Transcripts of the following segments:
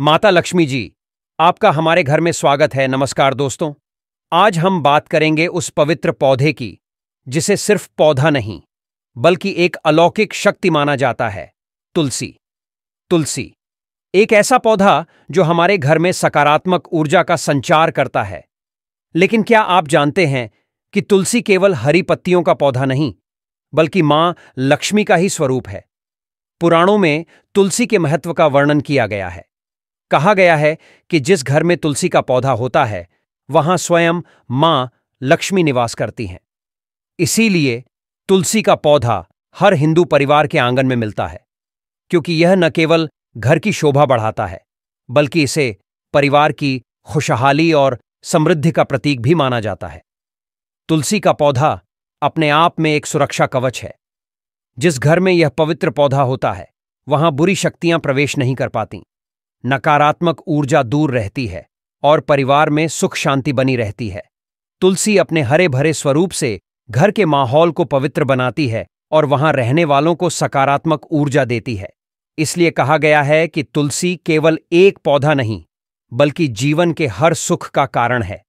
माता लक्ष्मी जी आपका हमारे घर में स्वागत है नमस्कार दोस्तों आज हम बात करेंगे उस पवित्र पौधे की जिसे सिर्फ पौधा नहीं बल्कि एक अलौकिक शक्ति माना जाता है तुलसी तुलसी एक ऐसा पौधा जो हमारे घर में सकारात्मक ऊर्जा का संचार करता है लेकिन क्या आप जानते हैं कि तुलसी केवल हरी पत्तियों का पौधा नहीं बल्कि मां लक्ष्मी का ही स्वरूप है पुराणों में तुलसी के महत्व का वर्णन किया गया है कहा गया है कि जिस घर में तुलसी का पौधा होता है वहां स्वयं मां लक्ष्मी निवास करती हैं इसीलिए तुलसी का पौधा हर हिंदू परिवार के आंगन में मिलता है क्योंकि यह न केवल घर की शोभा बढ़ाता है बल्कि इसे परिवार की खुशहाली और समृद्धि का प्रतीक भी माना जाता है तुलसी का पौधा अपने आप में एक सुरक्षा कवच है जिस घर में यह पवित्र पौधा होता है वहां बुरी शक्तियां प्रवेश नहीं कर पाती नकारात्मक ऊर्जा दूर रहती है और परिवार में सुख शांति बनी रहती है तुलसी अपने हरे भरे स्वरूप से घर के माहौल को पवित्र बनाती है और वहां रहने वालों को सकारात्मक ऊर्जा देती है इसलिए कहा गया है कि तुलसी केवल एक पौधा नहीं बल्कि जीवन के हर सुख का कारण है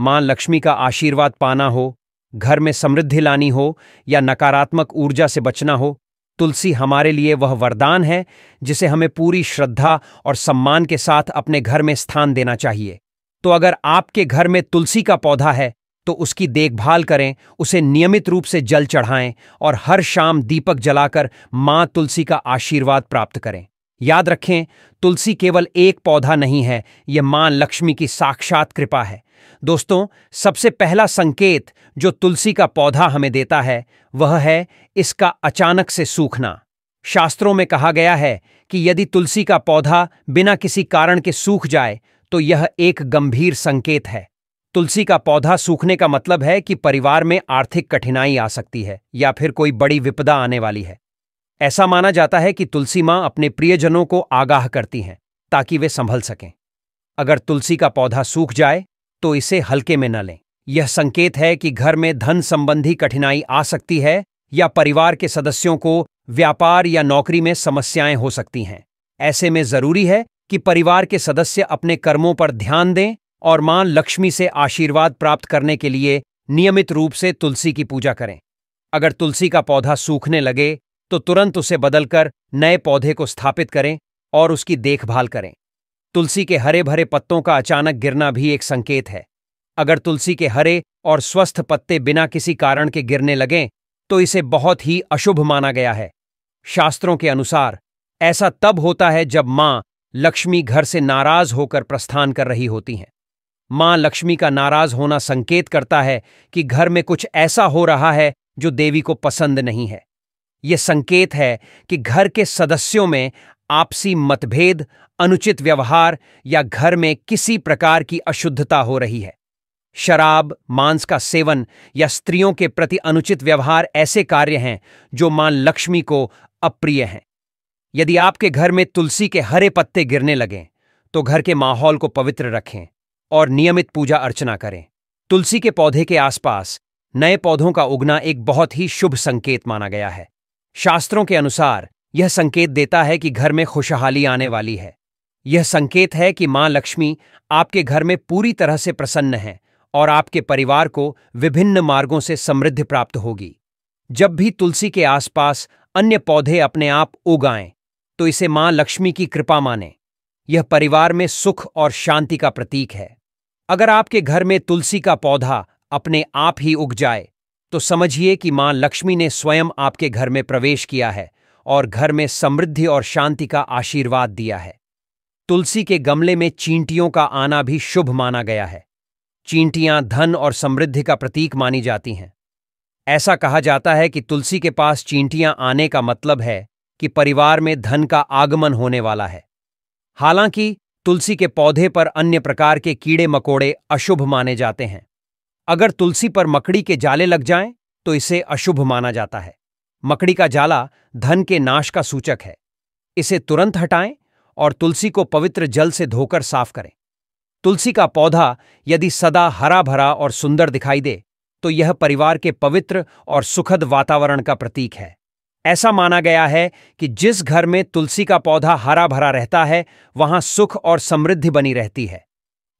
मां लक्ष्मी का आशीर्वाद पाना हो घर में समृद्धि लानी हो या नकारात्मक ऊर्जा से बचना हो तुलसी हमारे लिए वह वरदान है जिसे हमें पूरी श्रद्धा और सम्मान के साथ अपने घर में स्थान देना चाहिए तो अगर आपके घर में तुलसी का पौधा है तो उसकी देखभाल करें उसे नियमित रूप से जल चढ़ाएं और हर शाम दीपक जलाकर मां तुलसी का आशीर्वाद प्राप्त करें याद रखें तुलसी केवल एक पौधा नहीं है यह मां लक्ष्मी की साक्षात कृपा है दोस्तों सबसे पहला संकेत जो तुलसी का पौधा हमें देता है वह है इसका अचानक से सूखना शास्त्रों में कहा गया है कि यदि तुलसी का पौधा बिना किसी कारण के सूख जाए तो यह एक गंभीर संकेत है तुलसी का पौधा सूखने का मतलब है कि परिवार में आर्थिक कठिनाई आ सकती है या फिर कोई बड़ी विपदा आने वाली है ऐसा माना जाता है कि तुलसी मां अपने प्रियजनों को आगाह करती हैं ताकि वे संभल सकें अगर तुलसी का पौधा सूख जाए तो इसे हल्के में न लें यह संकेत है कि घर में धन संबंधी कठिनाई आ सकती है या परिवार के सदस्यों को व्यापार या नौकरी में समस्याएं हो सकती हैं ऐसे में जरूरी है कि परिवार के सदस्य अपने कर्मों पर ध्यान दें और मां लक्ष्मी से आशीर्वाद प्राप्त करने के लिए नियमित रूप से तुलसी की पूजा करें अगर तुलसी का पौधा सूखने लगे तो तुरंत उसे बदलकर नए पौधे को स्थापित करें और उसकी देखभाल करें तुलसी के हरे भरे पत्तों का अचानक गिरना भी एक संकेत है अगर तुलसी के हरे और स्वस्थ पत्ते बिना किसी कारण के गिरने लगें तो इसे बहुत ही अशुभ माना गया है शास्त्रों के अनुसार ऐसा तब होता है जब मां लक्ष्मी घर से नाराज होकर प्रस्थान कर रही होती हैं मां लक्ष्मी का नाराज होना संकेत करता है कि घर में कुछ ऐसा हो रहा है जो देवी को पसंद नहीं है यह संकेत है कि घर के सदस्यों में आपसी मतभेद अनुचित व्यवहार या घर में किसी प्रकार की अशुद्धता हो रही है शराब मांस का सेवन या स्त्रियों के प्रति अनुचित व्यवहार ऐसे कार्य हैं जो मां लक्ष्मी को अप्रिय हैं यदि आपके घर में तुलसी के हरे पत्ते गिरने लगें तो घर के माहौल को पवित्र रखें और नियमित पूजा अर्चना करें तुलसी के पौधे के आसपास नए पौधों का उगना एक बहुत ही शुभ संकेत माना गया है शास्त्रों के अनुसार यह संकेत देता है कि घर में खुशहाली आने वाली है यह संकेत है कि मां लक्ष्मी आपके घर में पूरी तरह से प्रसन्न है और आपके परिवार को विभिन्न मार्गों से समृद्धि प्राप्त होगी जब भी तुलसी के आसपास अन्य पौधे अपने आप उगाएं तो इसे मां लक्ष्मी की कृपा माने यह परिवार में सुख और शांति का प्रतीक है अगर आपके घर में तुलसी का पौधा अपने आप ही उग जाए तो समझिए कि मां लक्ष्मी ने स्वयं आपके घर में प्रवेश किया है और घर में समृद्धि और शांति का आशीर्वाद दिया है तुलसी के गमले में चींटियों का आना भी शुभ माना गया है चींटियां धन और समृद्धि का प्रतीक मानी जाती हैं ऐसा कहा जाता है कि तुलसी के पास चींटियां आने का मतलब है कि परिवार में धन का आगमन होने वाला है हालांकि तुलसी के पौधे पर अन्य प्रकार के कीड़े मकोड़े अशुभ माने जाते हैं अगर तुलसी पर मकड़ी के जाले लग जाएं तो इसे अशुभ माना जाता है मकड़ी का जाला धन के नाश का सूचक है इसे तुरंत हटाएं और तुलसी को पवित्र जल से धोकर साफ करें तुलसी का पौधा यदि सदा हरा भरा और सुंदर दिखाई दे तो यह परिवार के पवित्र और सुखद वातावरण का प्रतीक है ऐसा माना गया है कि जिस घर में तुलसी का पौधा हरा भरा रहता है वहां सुख और समृद्धि बनी रहती है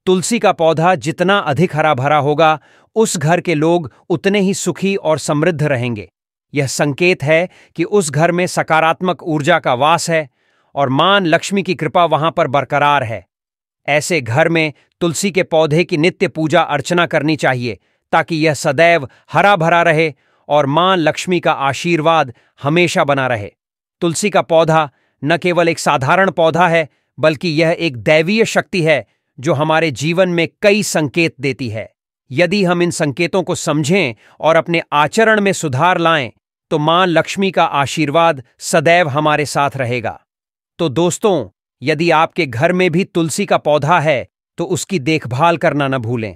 तुलसी का पौधा जितना अधिक हरा भरा होगा उस घर के लोग उतने ही सुखी और समृद्ध रहेंगे यह संकेत है कि उस घर में सकारात्मक ऊर्जा का वास है और मान लक्ष्मी की कृपा वहां पर बरकरार है ऐसे घर में तुलसी के पौधे की नित्य पूजा अर्चना करनी चाहिए ताकि यह सदैव हरा भरा रहे और मां लक्ष्मी का आशीर्वाद हमेशा बना रहे तुलसी का पौधा न केवल एक साधारण पौधा है बल्कि यह एक दैवीय शक्ति है जो हमारे जीवन में कई संकेत देती है यदि हम इन संकेतों को समझें और अपने आचरण में सुधार लाएं तो मां लक्ष्मी का आशीर्वाद सदैव हमारे साथ रहेगा तो दोस्तों यदि आपके घर में भी तुलसी का पौधा है तो उसकी देखभाल करना न भूलें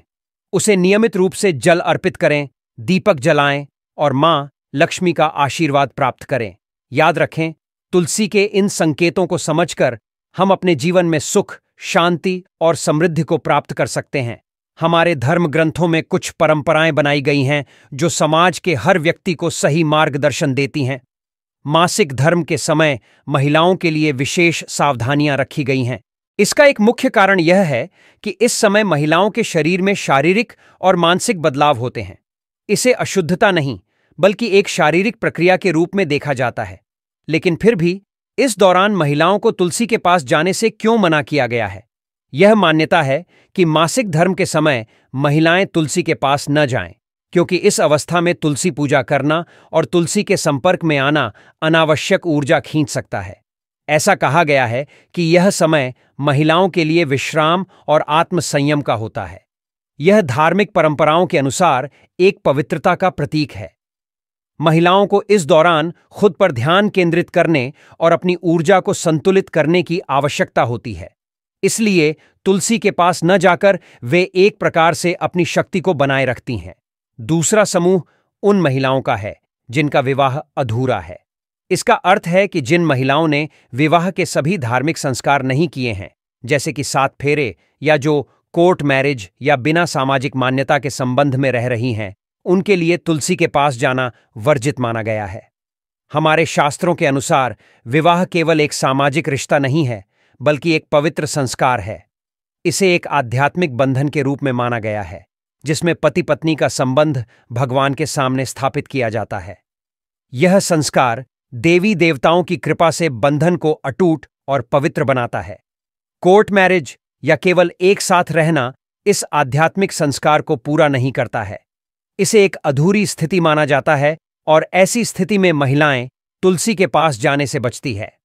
उसे नियमित रूप से जल अर्पित करें दीपक जलाएं और मां लक्ष्मी का आशीर्वाद प्राप्त करें याद रखें तुलसी के इन संकेतों को समझकर हम अपने जीवन में सुख शांति और समृद्धि को प्राप्त कर सकते हैं हमारे धर्म ग्रंथों में कुछ परंपराएं बनाई गई हैं जो समाज के हर व्यक्ति को सही मार्गदर्शन देती हैं मासिक धर्म के समय महिलाओं के लिए विशेष सावधानियां रखी गई हैं इसका एक मुख्य कारण यह है कि इस समय महिलाओं के शरीर में शारीरिक और मानसिक बदलाव होते हैं इसे अशुद्धता नहीं बल्कि एक शारीरिक प्रक्रिया के रूप में देखा जाता है लेकिन फिर भी इस दौरान महिलाओं को तुलसी के पास जाने से क्यों मना किया गया है यह मान्यता है कि मासिक धर्म के समय महिलाएं तुलसी के पास न जाएं, क्योंकि इस अवस्था में तुलसी पूजा करना और तुलसी के संपर्क में आना अनावश्यक ऊर्जा खींच सकता है ऐसा कहा गया है कि यह समय महिलाओं के लिए विश्राम और आत्मसंयम का होता है यह धार्मिक परंपराओं के अनुसार एक पवित्रता का प्रतीक है महिलाओं को इस दौरान खुद पर ध्यान केंद्रित करने और अपनी ऊर्जा को संतुलित करने की आवश्यकता होती है इसलिए तुलसी के पास न जाकर वे एक प्रकार से अपनी शक्ति को बनाए रखती हैं दूसरा समूह उन महिलाओं का है जिनका विवाह अधूरा है इसका अर्थ है कि जिन महिलाओं ने विवाह के सभी धार्मिक संस्कार नहीं किए हैं जैसे कि सात फेरे या जो कोर्ट मैरिज या बिना सामाजिक मान्यता के संबंध में रह रही हैं उनके लिए तुलसी के पास जाना वर्जित माना गया है हमारे शास्त्रों के अनुसार विवाह केवल एक सामाजिक रिश्ता नहीं है बल्कि एक पवित्र संस्कार है इसे एक आध्यात्मिक बंधन के रूप में माना गया है जिसमें पति पत्नी का संबंध भगवान के सामने स्थापित किया जाता है यह संस्कार देवी देवताओं की कृपा से बंधन को अटूट और पवित्र बनाता है कोर्ट मैरिज या केवल एक साथ रहना इस आध्यात्मिक संस्कार को पूरा नहीं करता है इसे एक अधूरी स्थिति माना जाता है और ऐसी स्थिति में महिलाएं तुलसी के पास जाने से बचती है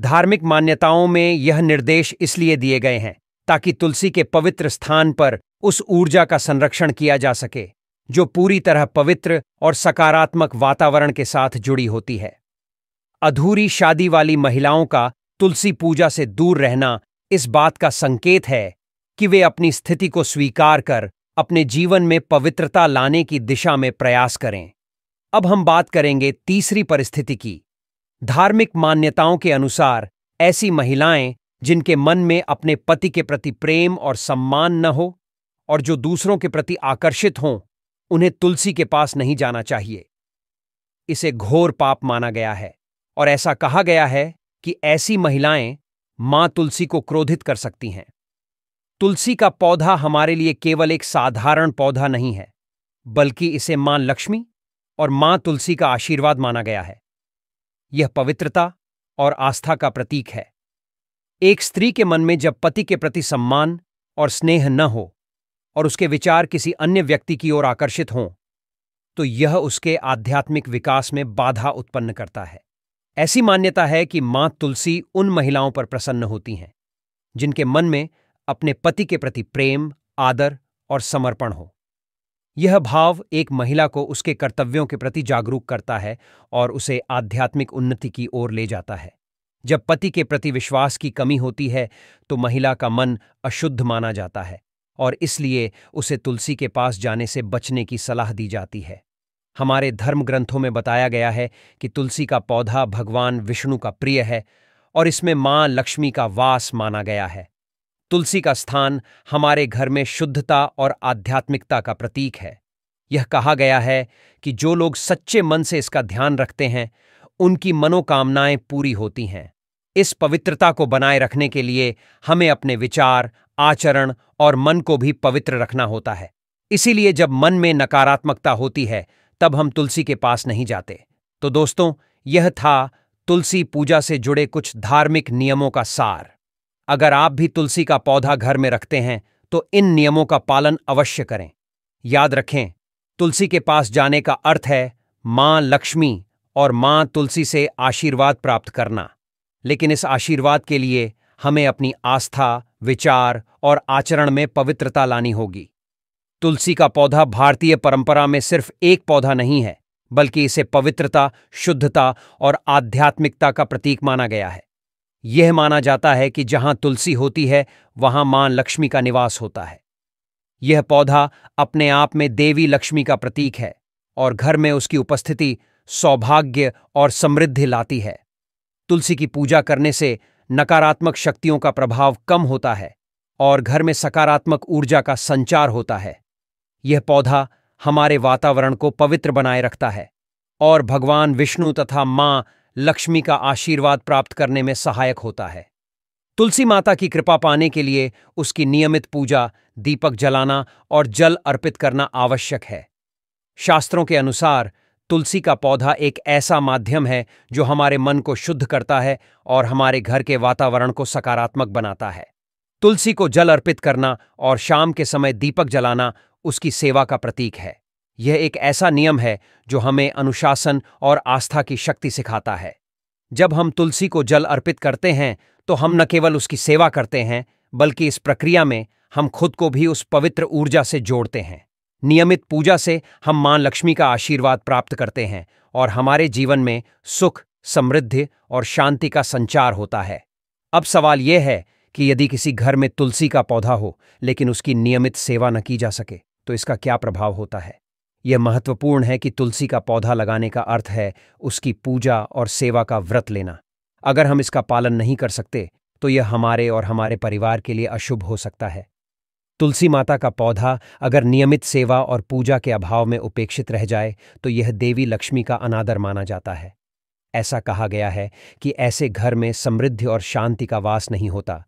धार्मिक मान्यताओं में यह निर्देश इसलिए दिए गए हैं ताकि तुलसी के पवित्र स्थान पर उस ऊर्जा का संरक्षण किया जा सके जो पूरी तरह पवित्र और सकारात्मक वातावरण के साथ जुड़ी होती है अधूरी शादी वाली महिलाओं का तुलसी पूजा से दूर रहना इस बात का संकेत है कि वे अपनी स्थिति को स्वीकार कर अपने जीवन में पवित्रता लाने की दिशा में प्रयास करें अब हम बात करेंगे तीसरी परिस्थिति की धार्मिक मान्यताओं के अनुसार ऐसी महिलाएं जिनके मन में अपने पति के प्रति प्रेम और सम्मान न हो और जो दूसरों के प्रति आकर्षित हों उन्हें तुलसी के पास नहीं जाना चाहिए इसे घोर पाप माना गया है और ऐसा कहा गया है कि ऐसी महिलाएं मां तुलसी को क्रोधित कर सकती हैं तुलसी का पौधा हमारे लिए केवल एक साधारण पौधा नहीं है बल्कि इसे मां लक्ष्मी और मां तुलसी का आशीर्वाद माना गया है यह पवित्रता और आस्था का प्रतीक है एक स्त्री के मन में जब पति के प्रति सम्मान और स्नेह न हो और उसके विचार किसी अन्य व्यक्ति की ओर आकर्षित हों तो यह उसके आध्यात्मिक विकास में बाधा उत्पन्न करता है ऐसी मान्यता है कि मां तुलसी उन महिलाओं पर प्रसन्न होती हैं जिनके मन में अपने पति के प्रति प्रेम आदर और समर्पण हो यह भाव एक महिला को उसके कर्तव्यों के प्रति जागरूक करता है और उसे आध्यात्मिक उन्नति की ओर ले जाता है जब पति के प्रति विश्वास की कमी होती है तो महिला का मन अशुद्ध माना जाता है और इसलिए उसे तुलसी के पास जाने से बचने की सलाह दी जाती है हमारे धर्म ग्रंथों में बताया गया है कि तुलसी का पौधा भगवान विष्णु का प्रिय है और इसमें मां लक्ष्मी का वास माना गया है तुलसी का स्थान हमारे घर में शुद्धता और आध्यात्मिकता का प्रतीक है यह कहा गया है कि जो लोग सच्चे मन से इसका ध्यान रखते हैं उनकी मनोकामनाएं पूरी होती हैं इस पवित्रता को बनाए रखने के लिए हमें अपने विचार आचरण और मन को भी पवित्र रखना होता है इसीलिए जब मन में नकारात्मकता होती है तब हम तुलसी के पास नहीं जाते तो दोस्तों यह था तुलसी पूजा से जुड़े कुछ धार्मिक नियमों का सार अगर आप भी तुलसी का पौधा घर में रखते हैं तो इन नियमों का पालन अवश्य करें याद रखें तुलसी के पास जाने का अर्थ है मां लक्ष्मी और मां तुलसी से आशीर्वाद प्राप्त करना लेकिन इस आशीर्वाद के लिए हमें अपनी आस्था विचार और आचरण में पवित्रता लानी होगी तुलसी का पौधा भारतीय परंपरा में सिर्फ एक पौधा नहीं है बल्कि इसे पवित्रता शुद्धता और आध्यात्मिकता का प्रतीक माना गया है यह माना जाता है कि जहां तुलसी होती है वहां मां लक्ष्मी का निवास होता है यह पौधा अपने आप में देवी लक्ष्मी का प्रतीक है और घर में उसकी उपस्थिति सौभाग्य और समृद्धि लाती है तुलसी की पूजा करने से नकारात्मक शक्तियों का प्रभाव कम होता है और घर में सकारात्मक ऊर्जा का संचार होता है यह पौधा हमारे वातावरण को पवित्र बनाए रखता है और भगवान विष्णु तथा मां लक्ष्मी का आशीर्वाद प्राप्त करने में सहायक होता है तुलसी माता की कृपा पाने के लिए उसकी नियमित पूजा दीपक जलाना और जल अर्पित करना आवश्यक है शास्त्रों के अनुसार तुलसी का पौधा एक ऐसा माध्यम है जो हमारे मन को शुद्ध करता है और हमारे घर के वातावरण को सकारात्मक बनाता है तुलसी को जल अर्पित करना और शाम के समय दीपक जलाना उसकी सेवा का प्रतीक है यह एक ऐसा नियम है जो हमें अनुशासन और आस्था की शक्ति सिखाता है जब हम तुलसी को जल अर्पित करते हैं तो हम न केवल उसकी सेवा करते हैं बल्कि इस प्रक्रिया में हम खुद को भी उस पवित्र ऊर्जा से जोड़ते हैं नियमित पूजा से हम मां लक्ष्मी का आशीर्वाद प्राप्त करते हैं और हमारे जीवन में सुख समृद्धि और शांति का संचार होता है अब सवाल यह है कि यदि किसी घर में तुलसी का पौधा हो लेकिन उसकी नियमित सेवा न की जा सके तो इसका क्या प्रभाव होता है यह महत्वपूर्ण है कि तुलसी का पौधा लगाने का अर्थ है उसकी पूजा और सेवा का व्रत लेना अगर हम इसका पालन नहीं कर सकते तो यह हमारे और हमारे परिवार के लिए अशुभ हो सकता है तुलसी माता का पौधा अगर नियमित सेवा और पूजा के अभाव में उपेक्षित रह जाए तो यह देवी लक्ष्मी का अनादर माना जाता है ऐसा कहा गया है कि ऐसे घर में समृद्धि और शांति का वास नहीं होता